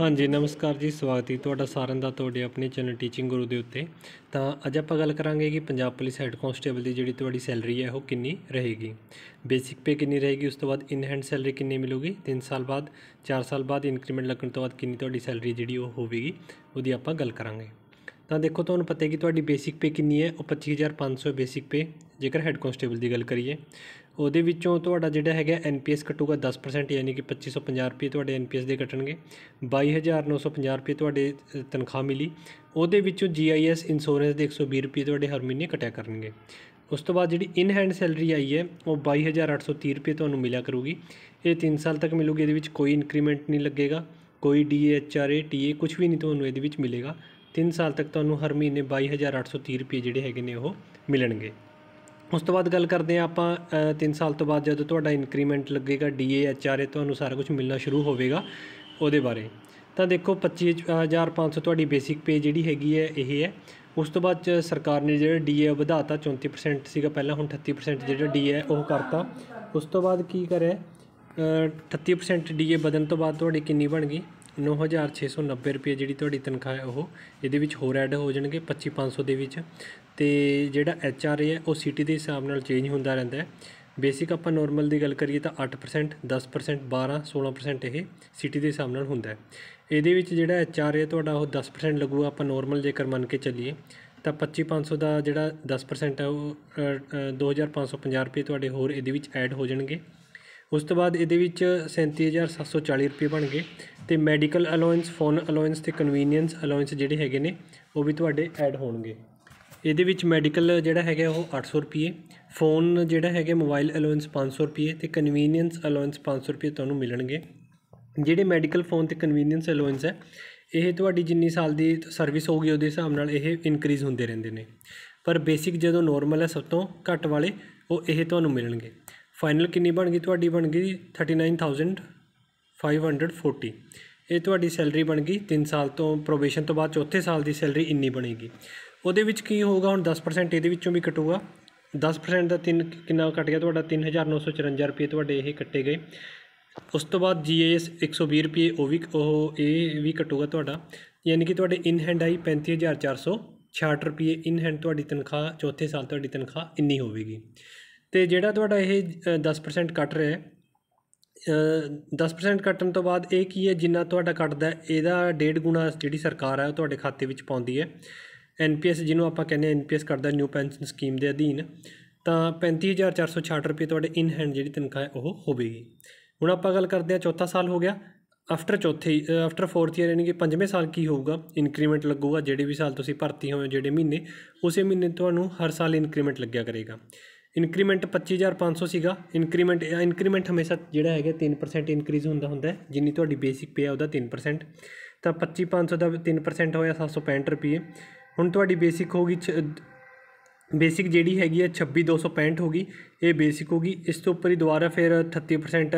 ਹਾਂਜੀ ਨਮਸਕਾਰ ਜੀ ਸਵਾਗਤ ਹੈ ਤੁਹਾਡਾ ਸਾਰਿਆਂ ਦਾ ਤੁਹਾਡੇ ਆਪਣੇ ਚੈਨਲ ਟੀਚਿੰਗ ਗੁਰੂ ਦੇ ਉੱਤੇ ਤਾਂ ਅੱਜ ਆਪਾਂ ਗੱਲ ਕਰਾਂਗੇ ਕਿ ਪੰਜਾਬ ਪੁਲਿਸ ਹੈੱਡ ਕਾਂਸਟੇਬਲ ਦੀ ਜਿਹੜੀ ਤੁਹਾਡੀ ਸੈਲਰੀ ਹੈ ਉਹ ਕਿੰਨੀ ਰਹੇਗੀ ਬੇਸਿਕ ਪੇ ਕਿੰਨੀ ਰਹੇਗੀ ਉਸ ਤੋਂ ਬਾਅਦ ਇਨ ਹੈਂਡ ਸੈਲਰੀ ਕਿੰਨੀ ਮਿਲੂਗੀ 3 ਸਾਲ ਬਾਅਦ 4 ਸਾਲ ਬਾਅਦ ਇਨਕਰੀਮੈਂਟ ਲੱਗਣ ਤੋਂ ਬਾਅਦ ਕਿੰਨੀ ਤੁਹਾਡੀ ਸੈਲਰੀ ਜਿਹੜੀ ਉਹ ਹੋਵੇਗੀ ਉਹਦੀ ਆਪਾਂ ਗੱਲ ਕਰਾਂਗੇ ਤਾਂ ਦੇਖੋ ਤੁਹਾਨੂੰ ਪਤਾ ਹੈ ਕਿ ਤੁਹਾਡੀ ਬੇਸਿਕ ਪੇ ਕਿੰਨੀ ਹੈ ਉਹ 25500 ਬੇਸਿਕ ਪੇ ਜੇਕਰ ਹੈੱਡ ਕਨਸਟੇਬਲ ਦੀ ਗੱਲ ਕਰੀਏ ਉਹਦੇ ਵਿੱਚੋਂ ਤੁਹਾਡਾ ਜਿਹੜਾ ਹੈਗਾ ਐਨਪੀਐਸ ਕੱਟੂਗਾ 10% ਯਾਨੀ ਕਿ 2550 ਰੁਪਏ ਤੁਹਾਡੇ ਐਨਪੀਐਸ ਦੇ ਕੱਟਣਗੇ 22950 ਰੁਪਏ ਤੁਹਾਡੇ ਤਨਖਾਹ ਮਿਲੀ ਉਹਦੇ ਵਿੱਚੋਂ ਜੀਆਈਐਸ ਇੰਸ਼ੋਰੈਂਸ ਦੇ 120 ਰੁਪਏ ਤੁਹਾਡੇ ਹਰ ਮਹੀਨੇ ਕਟਿਆ ਕਰਨਗੇ ਉਸ ਤੋਂ ਬਾਅਦ ਜਿਹੜੀ ਇਨ ਹੈਂਡ ਸੈਲਰੀ ਆਈ ਹੈ ਉਹ 22830 ਰੁਪਏ ਤੁਹਾਨੂੰ ਮਿਲਿਆ ਕਰੂਗੀ ਇਹ 3 ਸਾਲ ਤੱਕ ਮਿਲੂਗੀ ਇਹਦੇ ਵਿੱਚ ਕੋਈ ਇਨਕਰੀਮੈਂਟ ਨਹੀਂ ਲੱਗੇਗਾ ਕੋਈ ਡੀਐਚਆਰਏ ਟੀਏ ਕੁਝ ਵੀ ਨਹੀਂ ਤੁਹਾਨੂੰ ਇਹਦੇ ਵਿੱਚ ਮਿਲੇਗਾ 3 ਸਾਲ ਤੱਕ ਤੁਹਾਨੂੰ ਹਰ ਮਹੀਨੇ 22830 ਰੁਪਏ ਜਿਹੜੇ ਹੈਗੇ ਨੇ ਉਹ ਮਿਲਣਗੇ ਉਸ ਤੋਂ ਬਾਅਦ ਗੱਲ ਕਰਦੇ ਆ ਆਪਾਂ 3 ਸਾਲ ਤੋਂ ਬਾਅਦ ਜਦੋਂ ਤੁਹਾਡਾ ਇਨਕਰੀਮੈਂਟ ਲੱਗੇਗਾ ਡੀਏ ਐਚਆਰਏ ਤੁਹਾਨੂੰ ਸਾਰਾ ਕੁਝ ਮਿਲਣਾ ਸ਼ੁਰੂ ਹੋਵੇਗਾ ਉਹਦੇ ਬਾਰੇ ਤਾਂ ਦੇਖੋ 25500 ਤੁਹਾਡੀ ਬੇਸਿਕ ਪੇ ਜਿਹੜੀ ਹੈਗੀ ਹੈ ਇਹ ਹੈ ਉਸ ਤੋਂ ਬਾਅਦ ਸਰਕਾਰ ਨੇ ਜਿਹੜਾ ਡੀਏ ਵਧਾਤਾ 34% ਸੀਗਾ ਪਹਿਲਾਂ ਹੁਣ 38% ਜਿਹੜਾ ਡੀਏ ਉਹ ਕਰਤਾ ਉਸ ਤੋਂ ਬਾਅਦ ਕੀ ਕਰਿਆ 38% ਡੀਏ ਬਦਲਣ ਤੋਂ ਬਾਅਦ ਤੁਹਾਡੀ ਕਿੰਨੀ ਬਣ ਗਈ 9690 ਰੁਪਏ ਜਿਹੜੀ ਤੁਹਾਡੀ ਤਨਖਾਹ ਹੈ ਉਹ ਇਹਦੇ ਵਿੱਚ ਹੋਰ ਐਡ ਹੋ ਜਾਣਗੇ 25500 ਦੇ ਵਿੱਚ ਤੇ ਜਿਹੜਾ ਐਚ ਆਰ ਏ ਹੈ ਉਹ ਸਿਟੀ ਦੇ ਹਿਸਾਬ ਨਾਲ ਚੇਂਜ ਹੁੰਦਾ ਰਹਿੰਦਾ ਹੈ ਬੇਸਿਕ ਆਪਾਂ ਨੋਰਮਲ ਦੀ ਗੱਲ ਕਰੀਏ ਤਾਂ 8% 10% 12 16% ਇਹ ਸਿਟੀ ਦੇ ਹਿਸਾਬ ਨਾਲ ਹੁੰਦਾ ਹੈ ਇਹਦੇ ਵਿੱਚ ਜਿਹੜਾ ਐਚ ਆਰ ਏ ਤੁਹਾਡਾ ਉਹ 10% ਲੱਗੂਗਾ ਆਪਾਂ ਨੋਰਮਲ ਜੇਕਰ ਮੰਨ ਕੇ ਚੱਲੀਏ ਤਾਂ 25500 ਦਾ ਜਿਹੜਾ 10% ਹੈ ਉਹ 2550 ਰੁਪਏ ਤੁਹਾਡੇ ਹੋਰ ਇਹਦੇ ਵਿੱਚ ਐਡ ਹੋ ਜਾਣਗੇ ਉਸ ਤੋਂ ਬਾਅਦ ਇਹਦੇ ਵਿੱਚ 37740 ਰੁਪਏ ਬਣ ਗਏ ਤੇ ਮੈਡੀਕਲ ਅਲਾਉਂਸ ਫੋਨ ਅਲਾਉਂਸ ਤੇ ਕਨਵੀਨੀਅੰਸ ਅਲਾਉਂਸ ਜਿਹੜੇ ਹੈਗੇ ਨੇ ਉਹ ਵੀ ਤੁਹਾਡੇ ਐਡ ਹੋਣਗੇ ਇਹਦੇ ਵਿੱਚ ਮੈਡੀਕਲ ਜਿਹੜਾ ਹੈਗਾ ਉਹ 800 ਰੁਪਏ ਫੋਨ ਜਿਹੜਾ ਹੈਗਾ ਮੋਬਾਈਲ ਅਲਾਉਂਸ 500 ਰੁਪਏ ਤੇ ਕਨਵੀਨੀਅੰਸ ਅਲਾਉਂਸ 500 ਰੁਪਏ ਤੁਹਾਨੂੰ ਮਿਲਣਗੇ ਜਿਹੜੇ ਮੈਡੀਕਲ ਫੋਨ ਤੇ ਕਨਵੀਨੀਅੰਸ ਅਲਾਉਂਸ ਹੈ ਇਹ ਤੁਹਾਡੀ ਜਿੰਨੀ ਸਾਲ ਦੀ ਸਰਵਿਸ ਹੋਊਗੀ ਉਹਦੇ ਹਿਸਾਬ ਨਾਲ ਇਹ ਇਨਕਰੀਜ਼ ਹੁੰਦੇ ਰਹਿੰਦੇ ਨੇ ਪਰ ਬੇਸਿਕ ਜਦੋਂ ਨਾਰਮਲ ਹੈ ਸਭ ਤੋਂ ਘੱਟ ਵਾਲੇ ਉਹ ਇਹ ਤੁਹਾਨੂੰ ਮਿਲਣਗੇ ਫਾਈਨਲ ਕਿੰਨੀ ਬਣ ਗਈ ਤੁਹਾਡੀ ਬਣ ਗਈ 39540 ਇਹ ਤੁਹਾਡੀ ਸੈਲਰੀ ਬਣ ਗਈ 3 ਸਾਲ ਤੋਂ ਪ੍ਰੋਬੇਸ਼ਨ ਤੋਂ ਬਾਅਦ ਚੌਥੇ ਸਾਲ ਦੀ ਸੈਲਰੀ ਇੰਨੀ ਬਣੇਗੀ ਉਹਦੇ ਵਿੱਚ ਕੀ ਹੋਊਗਾ ਹੁਣ 10% ਇਹਦੇ ਵਿੱਚੋਂ ਵੀ ਕਟੂਗਾ 10% ਦਾ 3 ਕਿੰਨਾ ਕੱਟ ਗਿਆ ਤੁਹਾਡਾ 3954 ਰੁਪਏ ਤੁਹਾਡੇ ਇਹ ਕੱਟੇ ਗਏ ਉਸ ਤੋਂ ਬਾਅਦ ਜੀਏਐਸ 120 ਰੁਪਏ ਉਹ ਵੀ ਉਹ ਇਹ ਵੀ ਕਟੂਗਾ ਤੁਹਾਡਾ ਯਾਨੀ ਕਿ ਤੁਹਾਡੇ ਇਨ ਹੈਂਡ ਆਈ 35466 ਰੁਪਏ ਇਨ ਹੈਂਡ ਤੁਹਾਡੀ ਤਨਖਾਹ ਚੌਥੇ ਸਾਲ ਤੁਹਾਡੀ ਤਨਖਾਹ ਇੰਨੀ ਹੋਵੇਗੀ ਤੇ ਜਿਹੜਾ ਤੁਹਾਡਾ ਇਹ 10% ਕੱਟ ਰਿਹਾ ਹੈ 10% ਕੱਟਣ ਤੋਂ ਬਾਅਦ ਇਹ ਕੀ ਹੈ ਜਿੰਨਾ ਤੁਹਾਡਾ ਕੱਟਦਾ ਇਹਦਾ ਡੇਢ ਗੁਣਾ ਜਿਹੜੀ ਸਰਕਾਰ ਹੈ ਉਹ ਤੁਹਾਡੇ ਖਾਤੇ ਵਿੱਚ ਪਾਉਂਦੀ ਹੈ ਐਨਪੀਐਸ ਜਿਹਨੂੰ ਆਪਾਂ ਕਹਿੰਦੇ ਐਨਪੀਐਸ ਕੱਟਦਾ ਨਿਊ ਪੈਨਸ਼ਨ ਸਕੀਮ ਦੇ ਅਧੀਨ ਤਾਂ 35460 ਰੁਪਏ ਤੁਹਾਡੇ ਇਨ ਹੈਂਡ ਜਿਹੜੀ ਤਨਖਾਹ ਉਹ ਹੋਵੇਗੀ ਹੁਣ ਆਪਾਂ ਗੱਲ ਕਰਦੇ ਹਾਂ ਚੌਥਾ ਸਾਲ ਹੋ ਗਿਆ ਆਫਟਰ ਚੌਥੇ ਆਫਟਰ 4th ਈਅਰ ਯਾਨੀ ਕਿ ਪੰਜਵੇਂ ਸਾਲ ਕੀ ਹੋਊਗਾ ਇਨਕਰੀਮੈਂਟ ਲੱਗੂਗਾ ਜਿਹੜੇ ਵੀ ਸਾਲ ਤੁਸੀਂ ਭਰਤੀ ਹੋਏ ਜਿਹੜੇ ਮਹੀਨੇ ਉਸੇ ਮਹੀਨੇ ਤੁਹਾਨੂੰ ਹਰ ਸਾਲ ਇਨਕਰੀਮੈਂਟ ਲੱਗਿਆ ਕਰੇਗਾ ਇਨਕਰੀਮੈਂਟ 25500 ਸੀਗਾ ਇਨਕਰੀਮੈਂਟ ਇਨਕਰੀਮੈਂਟ ਹਮੇਸ਼ਾ ਜਿਹੜਾ ਹੈਗਾ 3% ਇਨਕਰੀਜ਼ ਹੁੰਦਾ ਹੁੰਦਾ ਜਿੰਨੀ ਤੁਹਾਡੀ ਬੇਸਿਕ ਪੇ ਆ ਉਹਦਾ 3% ਤਾਂ 25500 ਦਾ 3% ਹੋਇਆ 765 ਰੁਪਏ ਹੁਣ ਤੁਹਾਡੀ ਬੇਸਿਕ ਹੋਗੀ ਬੇਸਿਕ ਜਿਹੜੀ ਹੈਗੀ ਹੈ 26265 ਹੋਗੀ ਇਹ ਬੇਸਿਕ ਹੋਗੀ ਇਸ ਤੋਂ ਉੱਪਰ ਹੀ ਦੁਬਾਰਾ ਫਿਰ 30%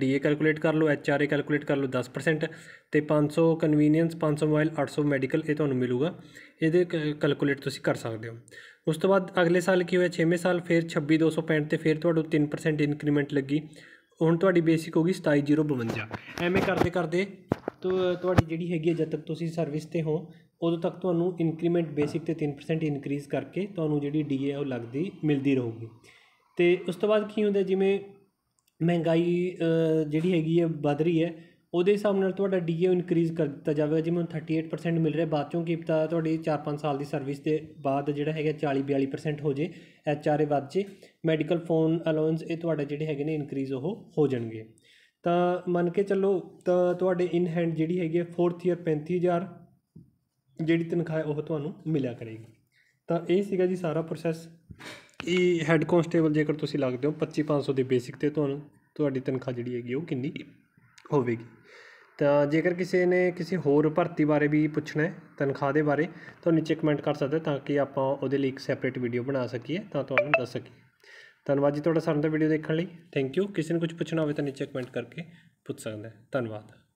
ਡੀਏ ਕੈਲਕੂਲੇਟ ਕਰ ਲਓ ਐਚਆਰਏ ਕੈਲਕੂਲੇਟ ਕਰ ਲਓ 10% ਤੇ 500 ਕਨਵੀਨੀਅੰਸ 500 ਮੋਬਾਈਲ 800 ਮੈਡੀਕਲ ਇਹ ਤੁਹਾਨੂੰ ਮਿਲੂਗਾ ਇਹਦੇ ਕੈਲਕੂਲੇਟ ਤੁਸੀਂ ਕਰ ਸਕਦੇ ਹੋ ਉਸ ਤੋਂ ਬਾਅਦ ਅਗਲੇ ਸਾਲ ਕੀ ਹੋਇਆ 6ਵੇਂ ਸਾਲ ਫਿਰ 26265 ਤੇ ਫਿਰ ਤੁਹਾਨੂੰ 3% ਇਨਕਰੀਮੈਂਟ ਲੱਗੀ ਹੁਣ ਤੁਹਾਡੀ ਬੇਸਿਕ ਹੋ ਗਈ 27052 ਐਵੇਂ ਕਰਦੇ ਕਰਦੇ ਤੁਹਾਡੀ ਜਿਹੜੀ ਹੈਗੀ ਹੈ ਜਦ ਤੱਕ ਤੁਸੀਂ ਸਰਵਿਸ ਤੇ ਹੋ ਉਦੋਂ ਤੱਕ ਤੁਹਾਨੂੰ ਇਨਕਰੀਮੈਂਟ ਬੇਸਿਕ ਤੇ 3% ਇਨਕਰੀਜ਼ ਕਰਕੇ ਤੁਹਾਨੂੰ ਜਿਹੜੀ ਡੀਏ ਉਹ ਲੱਗਦੀ ਮਿਲਦੀ ਰਹੂਗੀ ਤੇ ਉਸ ਤੋਂ ਬਾਅਦ ਕੀ ਹੁੰਦਾ ਜਿਵੇਂ ਮਹਿੰਗਾਈ ਜਿਹੜੀ ਹੈਗੀ ਹੈ ਵਧ ਰਹੀ ਹੈ ਉਹਦੇ ਹਿਸਾਬ ਨਾਲ ਤੁਹਾਡਾ ਡੀਏ ਇਨਕਰੀਜ਼ ਕਰ ਦਿੱਤਾ ਜਾਵੇਗਾ ਜਿਵੇਂ 38% ਮਿਲ ਰਿਹਾ ਬਾਅਦ ਚੋਂ ਕੀ ਪਤਾ ਤੁਹਾਡੀ 4-5 ਸਾਲ ਦੀ ਸਰਵਿਸ ਦੇ ਬਾਅਦ ਜਿਹੜਾ ਹੈਗਾ 40-42% ਹੋ ਜੇ ਐਚਆਰਏ ਵੱਧ ਜੇ ਮੈਡੀਕਲ ਫੋਨ ਅਲਾਉਂਸ ਇਹ ਤੁਹਾਡੇ ਜਿਹੜੇ ਹੈਗੇ ਨੇ ਇਨਕਰੀਜ਼ ਉਹ ਹੋ ਜਾਣਗੇ ਤਾਂ ਮੰਨ ਕੇ ਚੱਲੋ ਤਾਂ ਤੁਹਾਡੇ ਇਨ ਹੈਂਡ ਜਿਹੜੀ ਹੈਗੀ ਹੈ 4th ਈਅਰ 35000 ਜਿਹੜੀ ਤਨਖਾਹ ਉਹ ਤੁਹਾਨੂੰ ਮਿਲਿਆ ਕਰੇਗੀ ਤਾਂ ਇਹ ਸੀਗਾ ਜੀ ਸਾਰਾ ਪ੍ਰੋਸੈਸ ਇਹ ਹੈੱਡ ਕਨਸਟੇਬਲ ਜੇਕਰ ਤੁਸੀਂ ਲੱਗਦੇ ਹੋ 25500 ਦੇ ਬੇਸਿਕ ਤੇ ਤੁਹਾਨੂੰ ਤੁਹਾਡੀ ਤਨਖਾਹ ਜਿਹੜੀ ਹੈਗੀ ਉਹ ਕਿੰਨੀ ਹੋਵੇਗੀ ਤਾਂ ਜੇਕਰ ਕਿਸੇ ਨੇ ਕਿਸੇ ਹੋਰ ਭਰਤੀ ਬਾਰੇ ਵੀ ਪੁੱਛਣਾ ਹੈ ਤਨਖਾਹ ਦੇ ਬਾਰੇ ਤਾਂ ਨੀਚੇ ਕਮੈਂਟ ਕਰ ਸਕਦੇ ਤਾਂ ਕਿ ਆਪਾਂ ਉਹਦੇ ਲਈ ਇੱਕ ਸੈਪਰੇਟ ਵੀਡੀਓ ਬਣਾ ਸਕੀਏ ਤਾਂ ਤੁਹਾਨੂੰ ਦੱਸ ਸਕੀਏ ਧੰਨਵਾਦ ਜੀ ਤੁਹਾਡਾ ਸਾਰਾ ਦਾ ਵੀਡੀਓ ਦੇਖਣ ਲਈ ਥੈਂਕ ਯੂ ਕਿਸੇ ਨੂੰ ਕੁਝ ਪੁੱਛਣਾ ਹੋਵੇ ਤਾਂ ਨੀਚੇ ਕਮੈਂਟ ਕਰਕੇ ਪੁੱਛ ਸਕਦਾ ਹੈ ਧੰਨਵਾਦ